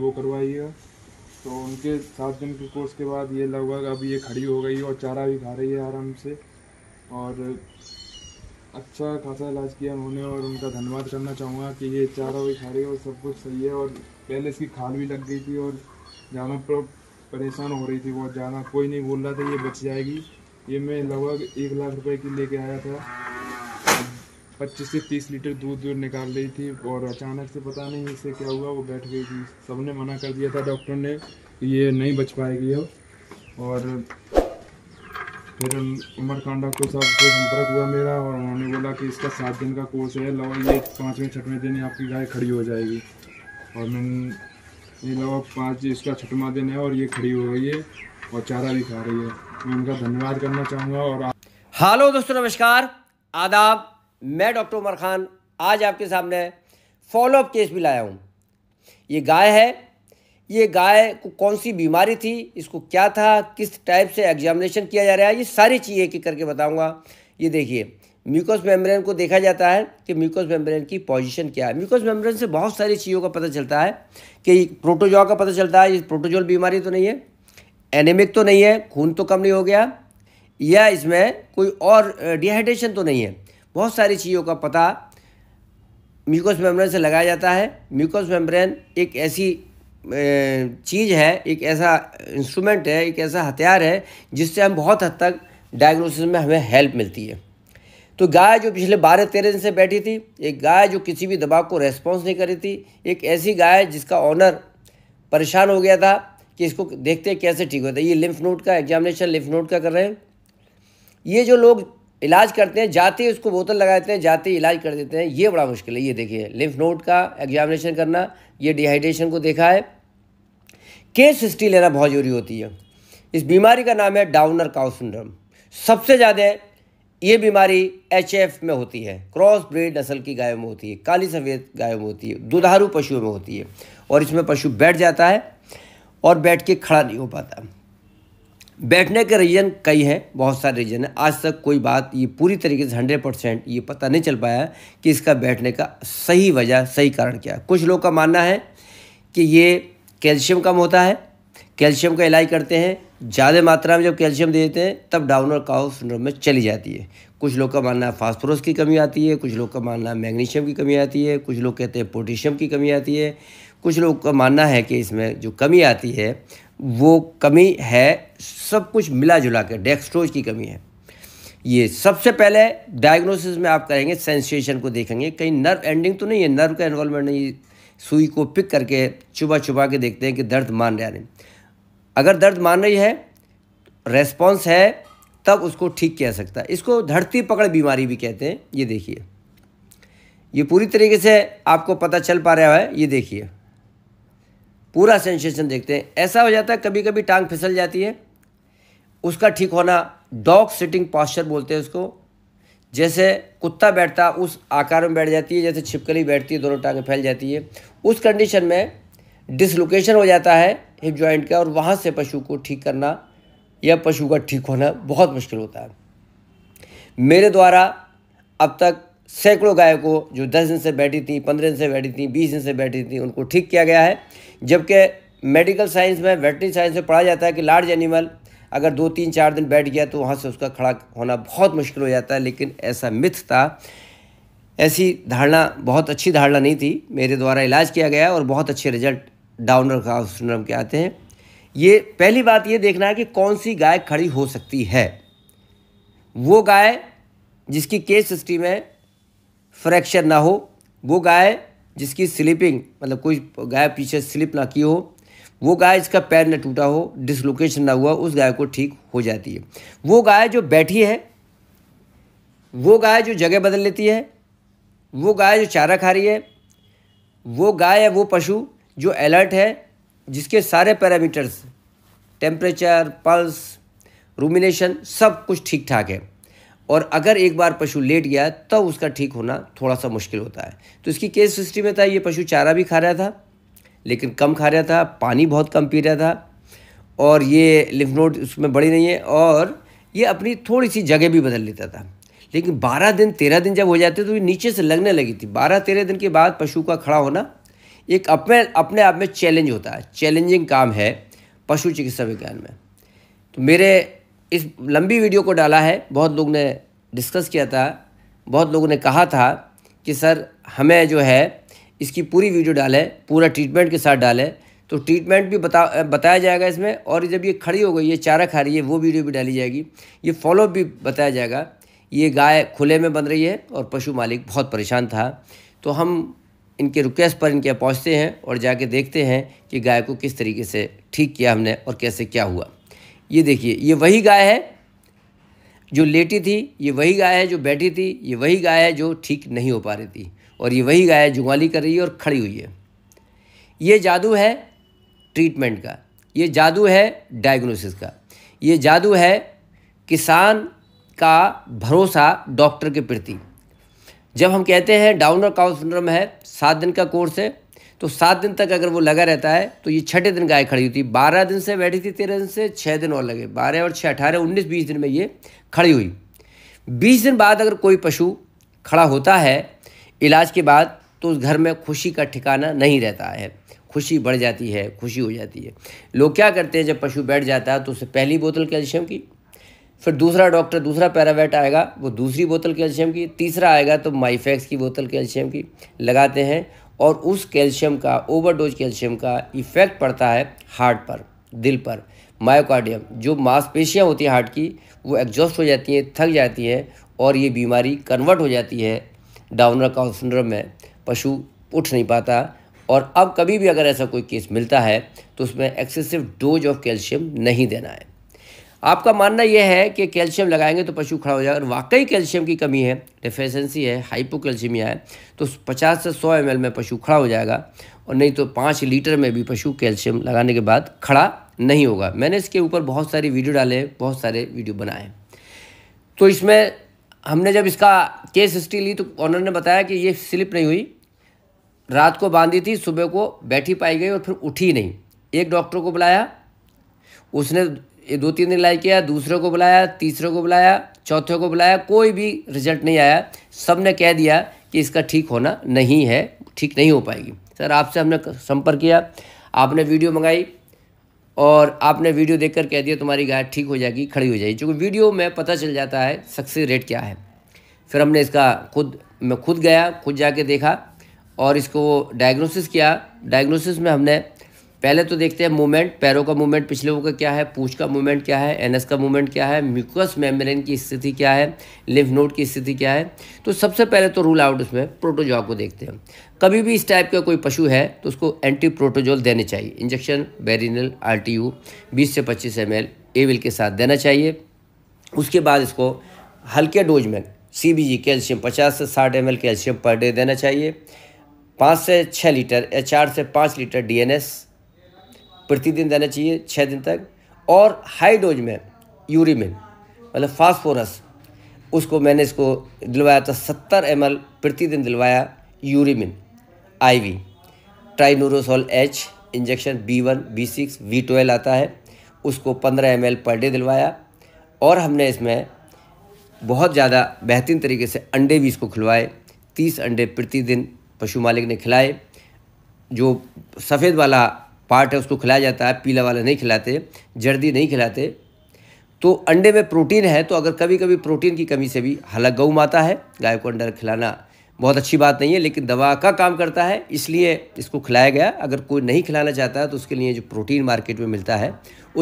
वो करवाइएगा तो उनके सात दिन के कोर्स के बाद ये लगभग अब ये खड़ी हो गई है और चारा भी खा रही है आराम से और अच्छा खासा इलाज किया उन्होंने और उनका धन्यवाद करना चाहूँगा कि ये चारा भी खा रही है और सब कुछ सही है और पहले इसकी खाल भी लग गई थी और पर परेशान हो रही थी बहुत ज़्यादा कोई नहीं बोल रहा था ये बच जाएगी ये मैं लगभग एक लाख रुपए की लेके आया था पच्चीस से तीस लीटर दूध दूर निकाल रही थी और अचानक से पता नहीं इससे क्या हुआ वो बैठ गई थी सबने मना कर दिया था डॉक्टर ने ये नहीं बच पाएगी अब और फिर उमरकांडा को साहब से संपर्क हुआ मेरा और उन्होंने बोला कि इसका सात दिन का कोर्स है लगभग ये पाँचवें छठवें दिन आपकी गाय खड़ी हो जाएगी और मैंने ये लगभग पाँच इसका छठवा दिन है और ये खड़ी हो गई है और चारा भी खा रही है मैं उनका धन्यवाद करना चाहूँगा और हेलो दोस्तों नमस्कार आदाब मैं डॉक्टर उमर ख़ान आज आपके सामने फॉलोअप केस भी लाया हूँ ये गाय है ये गाय को कौन सी बीमारी थी इसको क्या था किस टाइप से एग्जामिनेशन किया जा रहा है ये सारी चीज़ें एक एक करके बताऊँगा ये देखिए म्यूकस मेम्ब्रेन को देखा जाता है कि म्यूकस मेम्ब्रेन की पोजीशन क्या है म्यूकस मेम्ब्रेन से बहुत सारी चीज़ों का पता चलता है कि प्रोटोजोआ का पता चलता है ये प्रोटोजोल बीमारी तो नहीं है एनेमिक तो नहीं है खून तो कम नहीं हो गया या इसमें कोई और डिहाइड्रेशन तो नहीं है बहुत सारी चीज़ों का पता म्यूकस मेम्ब्रेन से लगाया जाता है म्यूकस मेम्ब्रेन एक ऐसी चीज़ है एक ऐसा इंस्ट्रूमेंट है एक ऐसा हथियार है जिससे हम बहुत हद तक डायग्नोसिस में हमें हेल्प मिलती है तो गाय जो पिछले बारह तेरह दिन से बैठी थी एक गाय जो किसी भी दबाव को रेस्पॉन्स नहीं करी थी एक ऐसी गाय जिसका ऑनर परेशान हो गया था कि इसको देखते कैसे ठीक होता है ये लिम्फ नोट का एग्जामिनेशन लिम्फ नोट का कर रहे हैं ये जो लोग इलाज करते हैं जाते ही उसको बोतल लगा देते हैं जाते ही इलाज कर देते हैं ये बड़ा मुश्किल है ये देखिए लिम्फ नोड का एग्जामिनेशन करना ये डिहाइड्रेशन को देखा है केस हिस्ट्री लेना बहुत जरूरी होती है इस बीमारी का नाम है डाउनर काउ सिंड्रम सबसे ज़्यादा ये बीमारी एच में होती है क्रॉस ब्रीड नस्ल की गायों में होती है काली सफ़ेद गायों में होती है दुधारू पशुओं में होती है और इसमें पशु बैठ जाता है और बैठ के खड़ा नहीं हो पाता बैठने के रीज़न कई हैं बहुत सारे रीज़न हैं आज तक कोई बात ये पूरी तरीके से हंड्रेड परसेंट ये पता नहीं चल पाया कि इसका बैठने का सही वजह सही कारण क्या है कुछ लोग का मानना है कि ये कैल्शियम कम होता है कैल्शियम का इलाज करते हैं ज़्यादा मात्रा में जब कैल्शियम दे देते हैं तब डाउनर काउ सिंड्रोम में चली जाती है कुछ लोग का मानना है फास्फोरस की कमी आती है कुछ लोग का मानना है मैग्नीशियम की कमी आती है कुछ लोग कहते हैं पोटेशियम की कमी आती है कुछ लोग का मानना है कि इसमें जो कमी आती है वो कमी है सब कुछ मिला जुला कर डेक्सट्रोज की कमी है ये सबसे पहले डायग्नोसिस में आप करेंगे सेंसेशन को देखेंगे कहीं नर्व एंडिंग तो नहीं है नर्व का इन्वॉल्वमेंट नहीं सुई को पिक करके चुबा चुबा के देखते हैं कि दर्द मान रहा नहीं अगर दर्द मान रही है रेस्पॉन्स है तब उसको ठीक कह सकता है इसको धरती पकड़ बीमारी भी कहते हैं ये देखिए ये पूरी तरीके से आपको पता चल पा रहा है ये देखिए पूरा सेंसेशन देखते हैं ऐसा हो जाता है कभी कभी टांग फिसल जाती है उसका ठीक होना डॉग सिटिंग पॉस्चर बोलते हैं उसको जैसे कुत्ता बैठता उस आकार में बैठ जाती है जैसे छिपकली बैठती है दोनों टांगें फैल जाती है उस कंडीशन में डिसलोकेशन हो जाता है हिप जॉइंट का और वहाँ से पशु को ठीक करना या पशु का ठीक होना बहुत मुश्किल होता है मेरे द्वारा अब तक सैकड़ों गायों को जो दस दिन से बैठी थी पंद्रह दिन से बैठी थी बीस दिन से बैठी थी उनको ठीक किया गया है जबकि मेडिकल साइंस में वेटरी साइंस में पढ़ा जाता है कि लार्ज एनिमल अगर दो तीन चार दिन बैठ गया तो वहाँ से उसका खड़ा होना बहुत मुश्किल हो जाता है लेकिन ऐसा मिथ था ऐसी धारणा बहुत अच्छी धारणा नहीं थी मेरे द्वारा इलाज किया गया और बहुत अच्छे रिजल्ट डाउनर का सिंड्रोम के आते हैं ये पहली बात ये देखना है कि कौन सी गाय खड़ी हो सकती है वो गाय जिसकी केस हिस्ट्री में फ्रैक्चर ना हो वो गाय जिसकी स्लिपिंग मतलब कोई गाय पीछे स्लिप ना की हो वो गाय इसका पैर ना टूटा हो डिसलोकेशन ना हुआ उस गाय को ठीक हो जाती है वो गाय जो बैठी है वो गाय जो जगह बदल लेती है वो गाय जो चारा खा रही है वो गाय है वो पशु जो अलर्ट है जिसके सारे पैरामीटर्स टेम्परेचर पल्स रूमिनेशन सब कुछ ठीक ठाक है और अगर एक बार पशु लेट गया तब तो उसका ठीक होना थोड़ा सा मुश्किल होता है तो इसकी केस हिस्ट्री में था ये पशु चारा भी खा रहा था लेकिन कम खा रहा था पानी बहुत कम पी रहा था और ये लिम्फ उसमें बड़ी नहीं है और ये अपनी थोड़ी सी जगह भी बदल लेता था लेकिन बारह दिन तेरह दिन जब हो जाते तो ये नीचे से लगने लगी थी बारह तेरह दिन के बाद पशु का खड़ा होना एक अपने अपने आप में चैलेंज होता है चैलेंजिंग काम है पशु चिकित्सा विज्ञान में तो मेरे इस लंबी वीडियो को डाला है बहुत लोग ने डिस्कस किया था बहुत लोगों ने कहा था कि सर हमें जो है इसकी पूरी वीडियो डालें पूरा ट्रीटमेंट के साथ डालें तो ट्रीटमेंट भी बता बताया जाएगा इसमें और जब ये खड़ी हो गई ये चारा खा रही है वो वीडियो भी डाली जाएगी ये फॉलोअप भी बताया जाएगा ये गाय खुले में बन रही है और पशु मालिक बहुत परेशान था तो हम इनके रिक्वेस्ट पर इनके पहुँचते हैं और जाके देखते हैं कि गाय को किस तरीके से ठीक किया हमने और कैसे क्या हुआ ये देखिए ये वही गाय है जो लेटी थी ये वही गाय है जो बैठी थी ये वही गाय है जो ठीक नहीं हो पा रही थी और ये वही गाय जुगाली कर रही है और खड़ी हुई है ये जादू है ट्रीटमेंट का ये जादू है डायग्नोसिस का ये जादू है किसान का भरोसा डॉक्टर के प्रति जब हम कहते हैं डाउनर काउ सिंड्रोम है सात दिन का कोर्स है तो सात दिन तक अगर वो लगा रहता है तो ये छठे दिन गाय खड़ी होती बारह दिन से बैठी थी तेरह दिन से छः दिन और लगे बारह और छः अठारह उन्नीस बीस दिन में ये खड़ी हुई बीस दिन बाद अगर कोई पशु खड़ा होता है इलाज के बाद तो उस घर में खुशी का ठिकाना नहीं रहता है खुशी बढ़ जाती है खुशी हो जाती है लोग क्या करते हैं जब पशु बैठ जाता है तो उसे पहली बोतल कैल्शियम की फिर दूसरा डॉक्टर दूसरा पैरावेट आएगा वो दूसरी बोतल कैल्शियम की तीसरा आएगा तो माइफेक्स की बोतल कैल्शियम की लगाते हैं और उस कैल्शियम का ओवरडोज कैल्शियम का इफ़ेक्ट पड़ता है हार्ट पर दिल पर मायोकार्डियम जो मांसपेशियाँ होती हैं हार्ट की वो एग्जॉस्ट हो जाती हैं थक जाती हैं और ये बीमारी कन्वर्ट हो जाती है डाउनर काउ में पशु उठ नहीं पाता और अब कभी भी अगर ऐसा कोई केस मिलता है तो उसमें एक्सेसिव डोज ऑफ कैल्शियम नहीं देना है आपका मानना यह है कि कैल्शियम लगाएंगे तो पशु खड़ा हो जाएगा अगर वाकई कैल्शियम की कमी है डिफिशेंसी है हाइपोकैल्शियमिया है तो 50 से 100 एम में पशु खड़ा हो जाएगा और नहीं तो पाँच लीटर में भी पशु कैल्शियम लगाने के बाद खड़ा नहीं होगा मैंने इसके ऊपर बहुत सारी वीडियो डाले बहुत सारे वीडियो बनाए तो इसमें हमने जब इसका केस हिस्ट्री ली तो ऑनर ने बताया कि ये स्लिप नहीं हुई रात को बांधी थी सुबह को बैठी पाई गई और फिर उठी नहीं एक डॉक्टर को बुलाया उसने ये दो तीन दिन लाइक किया दूसरों को बुलाया तीसरों को बुलाया चौथे को बुलाया कोई भी रिजल्ट नहीं आया सब ने कह दिया कि इसका ठीक होना नहीं है ठीक नहीं हो पाएगी सर आपसे हमने संपर्क किया आपने वीडियो मंगाई और आपने वीडियो देखकर कह दिया तुम्हारी गाय ठीक हो जाएगी खड़ी हो जाएगी क्योंकि वीडियो में पता चल जाता है सक्सेस रेट क्या है फिर हमने इसका खुद मैं खुद गया खुद जाके देखा और इसको डायग्नोसिस किया डायग्नोसिस में हमने पहले तो देखते हैं मूवमेंट पैरों का मूवमेंट पिछले का क्या है पूछ का मूवमेंट क्या है एनएस का मूवमेंट क्या है म्यूकस मेम्ब्रेन की स्थिति क्या है लिम्फ नोड की स्थिति क्या है तो सबसे पहले तो रूल आउट उसमें प्रोटोजॉल को देखते हैं कभी भी इस टाइप का कोई पशु है तो उसको एंटी प्रोटोजॉल देने चाहिए injection Berenil R T U बीस से पच्चीस एम एल एविल के साथ देना चाहिए उसके बाद इसको हल्के डोज में सी बी जी कैल्शियम पचास से साठ M L calcium per day देना चाहिए पाँच से छः लीटर या चार से पाँच लीटर डी एन एस प्रतिदिन देना चाहिए छः दिन तक और हाई डोज में यूरिमिन मतलब फास्फोरस उसको मैंने इसको दिलवाया था सत्तर एम प्रतिदिन दिलवाया यूरिमिन आईवी ट्राइनोरोसोल H injection B one B six B twelve आता है उसको पंद्रह एम पर डे दिलवाया और हमने इसमें बहुत ज़्यादा बेहतरीन तरीके से अंडे भी इसको खिलवाए तीस अंडे प्रतिदिन पशु मालिक ने खिलाए जो सफ़ेद वाला पार्ट है उसको खिलाया जाता है पीला वाला नहीं खिलाते जर्दी नहीं खिलाते तो अंडे में प्रोटीन है तो अगर कभी कभी प्रोटीन की कमी से भी हालांकि गऊ माता है गाय को अंडा खिलाना बहुत अच्छी बात नहीं है लेकिन दवा का काम करता है इसलिए इसको खिलाया गया अगर कोई नहीं खिलाना चाहता है तो उसके लिए जो प्रोटीन मार्केट में मिलता है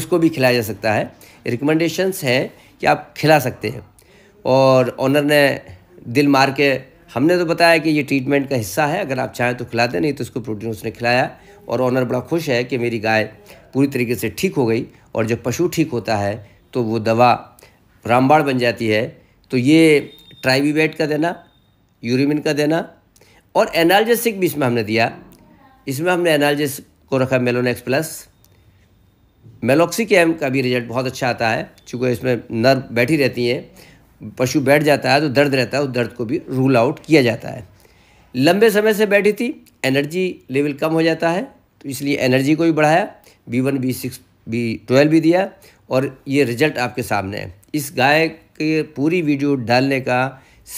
उसको भी खिलाया जा सकता है रिकमेंडेशंस हैं कि आप खिला सकते हैं और ऑनर ने दिल मार के हमने तो बताया कि ये ट्रीटमेंट का हिस्सा है अगर आप चाहें तो खिलाते नहीं तो उसको प्रोटीन उसने खिलाया और ऑनर बड़ा खुश है कि मेरी गाय पूरी तरीके से ठीक हो गई और जब पशु ठीक होता है तो वो दवा रामबाड़ बन जाती है तो ये ट्राइबीबेट का देना यूरिमिन का देना और एनालजेसिक भी इसमें हमने दिया इसमें हमने एनालजेस को रखा मेलोनेक्स प्लस मेलोक्सिकम का भी रिजल्ट बहुत अच्छा आता है चूँकि इसमें नर्व बैठी रहती हैं पशु बैठ जाता है तो दर्द रहता है उस दर्द को भी रूल आउट किया जाता है लंबे समय से बैठी थी एनर्जी लेवल कम हो जाता है तो इसलिए एनर्जी को भी बढ़ाया B one B six B twelve भी दिया और ये रिजल्ट आपके सामने है इस गाय के पूरी वीडियो डालने का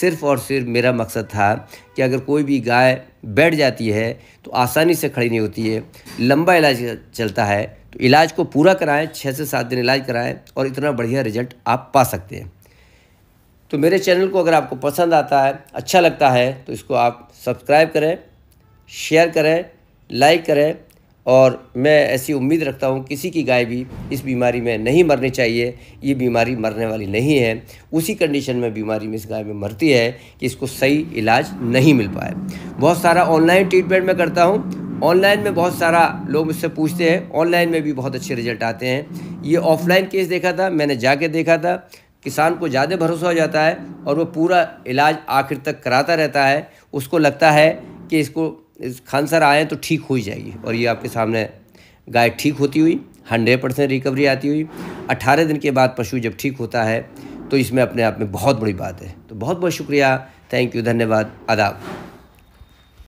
सिर्फ़ और सिर्फ मेरा मकसद था कि अगर कोई भी गाय बैठ जाती है तो आसानी से खड़ी नहीं होती है लंबा इलाज चलता है तो इलाज को पूरा कराएं छः से सात दिन इलाज कराएं और इतना बढ़िया रिजल्ट आप पा सकते हैं तो मेरे चैनल को अगर आपको पसंद आता है अच्छा लगता है तो इसको आप सब्सक्राइब करें शेयर करें लाइक करें और मैं ऐसी उम्मीद रखता हूँ किसी की गाय भी इस बीमारी में नहीं मरनी चाहिए ये बीमारी मरने वाली नहीं है उसी कंडीशन में बीमारी में इस गाय में मरती है कि इसको सही इलाज नहीं मिल पाए बहुत सारा ऑनलाइन ट्रीटमेंट मैं करता हूँ ऑनलाइन में बहुत सारा लोग मुझसे पूछते हैं ऑनलाइन में भी बहुत अच्छे रिजल्ट आते हैं ये ऑफलाइन केस देखा था मैंने जाके देखा था किसान को ज़्यादा भरोसा हो जाता है और वो पूरा इलाज आखिर तक कराता रहता है उसको लगता है कि इसको इस खान सर आए तो ठीक हो ही जाएगी और ये आपके सामने गाय ठीक होती हुई हंड्रेड परसेंट रिकवरी आती हुई अट्ठारह दिन के बाद पशु जब ठीक होता है तो इसमें अपने आप में बहुत बड़ी बात है तो बहुत बहुत शुक्रिया थैंक यू धन्यवाद आदाब